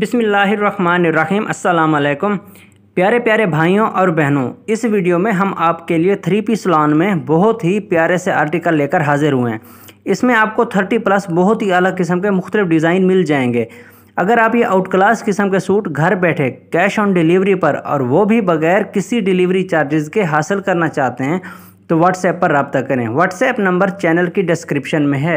बिसमीम् अल्लाम प्यारे प्यारे भाइयों और बहनों इस वीडियो में हम आपके लिए थ्री पीस लॉन में बहुत ही प्यारे से आर्टिकल लेकर हाजिर हुए हैं इसमें आपको थर्टी प्लस बहुत ही अलग किस्म के मुख्तलिफ डिज़ाइन मिल जाएंगे अगर आप ये आउट क्लास किस्म के सूट घर बैठे कैश ऑन डिलीवरी पर और वो भी बगैर किसी डिलीवरी चार्जेस के हासिल करना चाहते हैं तो व्हाट्सएप पर रबता करें व्हाट्सएप नंबर चैनल की डिस्क्रिप्शन में है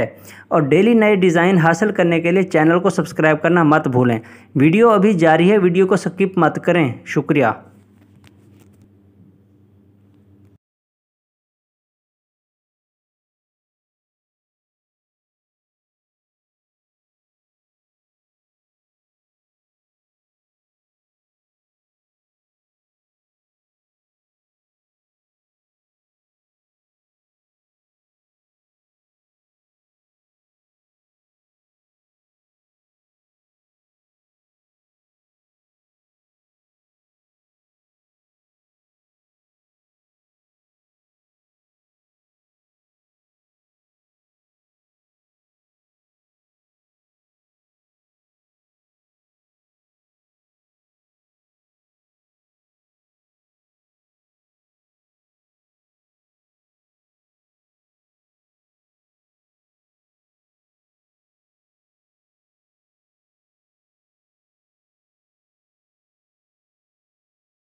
और डेली नए डिज़ाइन हासिल करने के लिए चैनल को सब्सक्राइब करना मत भूलें वीडियो अभी जारी है वीडियो को स्किप मत करें शुक्रिया